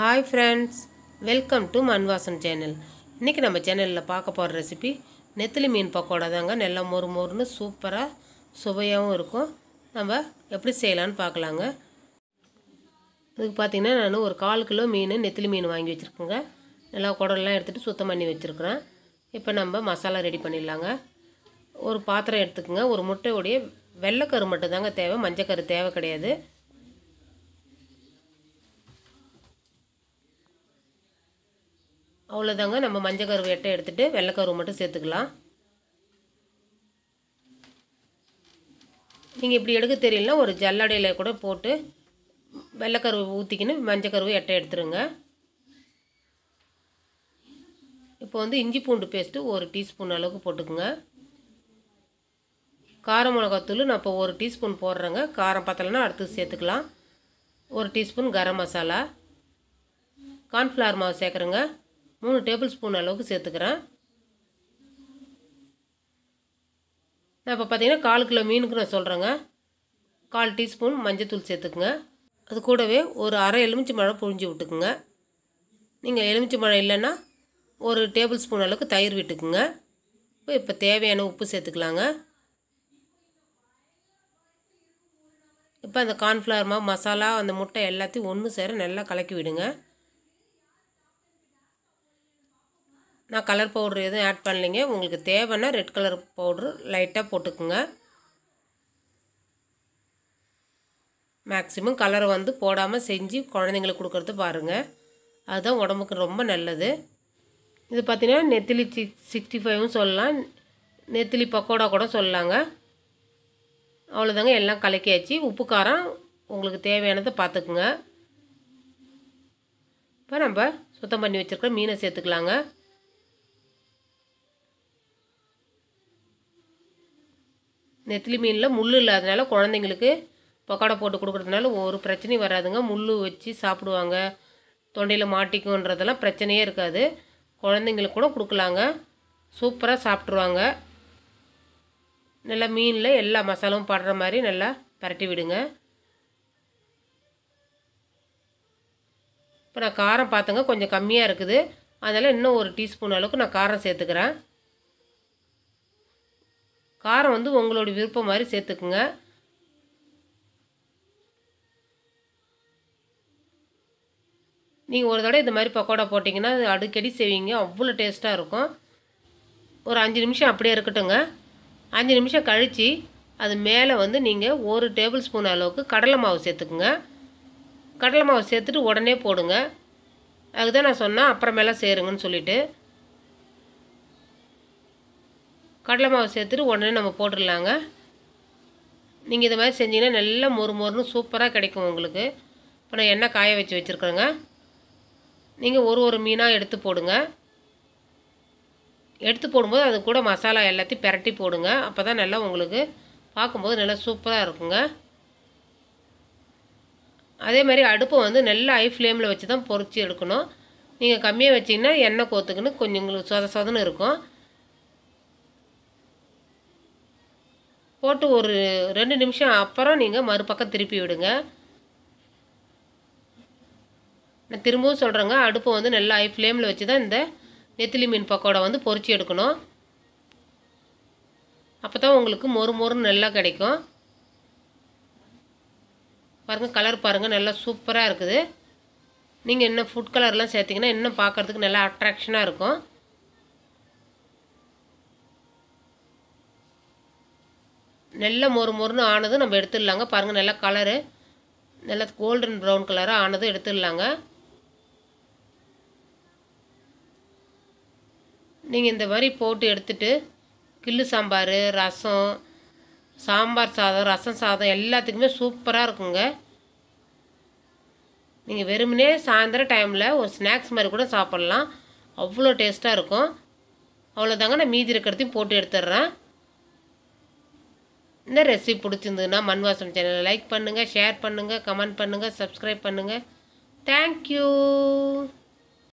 hi friends welcome to Manvasan channel இன்றைக்கி நம்ம சேனலில் பார்க்க போகிற ரெசிபி நெத்திலி மீன் பக்கோடா தாங்க நல்லா மொறு மொறுன்னு சூப்பராக சுவையாகவும் இருக்கும் நம்ம எப்படி செய்யலான்னு பார்க்கலாங்க இதுக்கு பார்த்திங்கன்னா நான் ஒரு கால் கிலோ மீன் நெத்திலி மீன் வாங்கி வச்சுருக்கோங்க நல்லா குடலாம் எடுத்துகிட்டு சுத்தம் பண்ணி வச்சுருக்குறேன் இப்போ நம்ம மசாலா ரெடி பண்ணிடலாங்க ஒரு பாத்திரம் எடுத்துக்கோங்க ஒரு முட்டையுடைய வெள்ளைக்கரு மட்டும் தாங்க தேவை மஞ்சக்கரு தேவை கிடையாது அவ்வளோதாங்க நம்ம மஞ்சள் கருவு எட்டை எடுத்துகிட்டு வெள்ளைக்கருவு மட்டும் சேர்த்துக்கலாம் நீங்கள் இப்படி எடுக்க தெரியலனா ஒரு ஜல்லடையில் கூட போட்டு வெள்ளைக்கருவு ஊற்றிக்கின்னு மஞ்சள் கருவு எட்டை எடுத்துருங்க இப்போ வந்து இஞ்சி பூண்டு பேஸ்ட்டு ஒரு டீஸ்பூன் அளவுக்கு போட்டுக்குங்க கார மிளகாத்தூள் நான் இப்போ ஒரு டீஸ்பூன் போடுறேங்க காரம் பத்தலைன்னா அடுத்து சேர்த்துக்கலாம் ஒரு டீஸ்பூன் கரம் மசாலா கார்ன்ஃப்ளவர் மாவு சேர்க்குறேங்க மூணு டேபிள் ஸ்பூன் அளவுக்கு சேர்த்துக்கிறேன் நான் இப்போ பார்த்தீங்கன்னா கால் கிலோ மீனுக்கு நான் சொல்கிறேங்க கால் டீஸ்பூன் மஞ்சத்தூள் சேர்த்துக்குங்க அது கூடவே ஒரு அரை எலுமிச்சி மழை புழிஞ்சு விட்டுக்குங்க நீங்கள் எலுமிச்சி மழை இல்லைன்னா ஒரு டேபிள் ஸ்பூன் அளவுக்கு தயிர் விட்டுக்குங்க இப்போ இப்போ தேவையான உப்பு சேர்த்துக்கலாங்க இப்போ அந்த கார்ன்ஃப்ளவர் மாவு மசாலா அந்த முட்டை எல்லாத்தையும் ஒன்று சேர நல்லா கலக்கி விடுங்க நான் கலர் பவுட்ரு எதுவும் ஆட் பண்ணலைங்க உங்களுக்கு தேவைன்னா ரெட் கலர் பவுட்ரு லைட்டாக போட்டுக்குங்க மேக்ஸிமம் கலரை வந்து போடாமல் செஞ்சு குழந்தைங்களுக்கு கொடுக்கறது பாருங்கள் அதுதான் உடம்புக்கு ரொம்ப நல்லது இது பார்த்திங்கன்னா நெத்திலி சிக் சிக்ஸ்டி ஃபைவும் சொல்லலாம் நெத்திலி பக்கோடா கூட சொல்லலாங்க அவ்வளோதாங்க எல்லாம் கலக்கியாச்சு உப்பு காரம் உங்களுக்கு தேவையானதை பார்த்துக்குங்க இப்போ நம்ம சுத்தம் பண்ணி வச்சுருக்க மீனை சேர்த்துக்கலாங்க நெத்திலி மீனில் முள் இல்லாதனால குழந்தைங்களுக்கு பக்கோடா போட்டு கொடுக்குறதுனால ஒரு பிரச்சனையும் வராதுங்க முள் வச்சு சாப்பிடுவாங்க தொண்டையில் மாட்டிக்குன்றதெல்லாம் பிரச்சனையே இருக்காது குழந்தைங்களுக்கு கூட கொடுக்கலாங்க சூப்பராக சாப்பிட்ருவாங்க நல்லா மீனில் எல்லா மசாலாவும் படுற மாதிரி நல்லா பரட்டி விடுங்க இப்போ நான் காரம் பார்த்தங்க கொஞ்சம் கம்மியாக இருக்குது அதனால் இன்னும் ஒரு டீஸ்பூன் அளவுக்கு நான் காரம் சேர்த்துக்கிறேன் காரம் வந்து உங்களோட விருப்பம் மாதிரி சேர்த்துக்குங்க நீங்கள் ஒரு தடவை இந்த மாதிரி பக்கோடா போட்டிங்கன்னா அது அடிக்கடி செய்வீங்க அவ்வளோ டேஸ்ட்டாக இருக்கும் ஒரு அஞ்சு நிமிஷம் அப்படியே இருக்கட்டுங்க அஞ்சு நிமிஷம் கழித்து அது மேலே வந்து நீங்கள் ஒரு டேபிள் ஸ்பூன் அளவுக்கு கடலை மாவு சேர்த்துக்குங்க கடலை மாவு சேர்த்துட்டு உடனே போடுங்க அதுக்கு தான் நான் சொன்னேன் அப்புறமேலாம் சேருங்கன்னு சொல்லிவிட்டு கடலை மாவு சேர்த்துட்டு உடனே நம்ம போட்டுடலாங்க நீங்கள் இது மாதிரி செஞ்சிங்கன்னா நல்லா மொறு மொறுன்னு சூப்பராக கிடைக்கும் உங்களுக்கு இப்போ நான் எண்ணெய் காய வச்சு வச்சுருக்கேங்க நீங்கள் ஒரு ஒரு மீனாக எடுத்து போடுங்க எடுத்து போடும்போது அது கூட மசாலா எல்லாத்தையும் பெரட்டி போடுங்க அப்போ தான் நல்லா உங்களுக்கு பார்க்கும்போது நல்லா சூப்பராக இருக்குங்க அதே மாதிரி அடுப்பை வந்து நல்லா ஹை ஃப்ளேமில் வச்சு தான் பொறிச்சு எடுக்கணும் நீங்கள் கம்மியாக வச்சிங்கன்னா எண்ணெய் கோத்துக்குன்னு கொஞ்சம் உங்களுக்கு சொத சொதன்னு இருக்கும் போட்டு ஒரு ரெண்டு நிமிஷம் அப்புறம் நீங்கள் மறுபக்கம் திருப்பி விடுங்க நான் திரும்பவும் சொல்கிறேங்க அடுப்பை வந்து நல்லா ஐ ஃப்ளேமில் வச்சு தான் இந்த நெத்திலி மீன் பக்கோடை வந்து பொறிச்சு எடுக்கணும் அப்போ தான் உங்களுக்கு மொறு மொறுன்னு நல்லா கிடைக்கும் பாருங்கள் கலர் பாருங்கள் நல்லா சூப்பராக இருக்குது நீங்கள் இன்னும் ஃபுட் கலர்லாம் சேர்த்திங்கன்னா இன்னும் பார்க்குறதுக்கு நல்லா அட்ராக்ஷனாக இருக்கும் நல்ல மொறு மொறுன்னு ஆனதும் நம்ம எடுத்துடலாங்க பாருங்கள் நல்லா கலரு நல்லா கோல்டன் ப்ரௌன் கலராக ஆனதும் எடுத்துடலாங்க நீங்கள் இந்த மாதிரி போட்டு எடுத்துட்டு கில்லு சாம்பார் ரசம் சாம்பார் சாதம் ரசம் சாதம் எல்லாத்துக்குமே சூப்பராக இருக்குங்க நீங்கள் வெறுமனே சாயந்தரம் டைமில் ஒரு ஸ்நாக்ஸ் மாதிரி கூட சாப்பிட்லாம் அவ்வளோ டேஸ்ட்டாக இருக்கும் அவ்வளோதாங்க நான் மீதி இருக்கிறதையும் போட்டு எடுத்துட்றேன் இந்த ரெசிபி பிடிச்சிருந்ததுன்னா மண்வாசம் சேனலில் லைக் பண்ணுங்கள் ஷேர் பண்ணுங்கள் கமெண்ட் பண்ணுங்கள் சப்ஸ்கிரைப் பண்ணுங்கள் தேங்க்யூ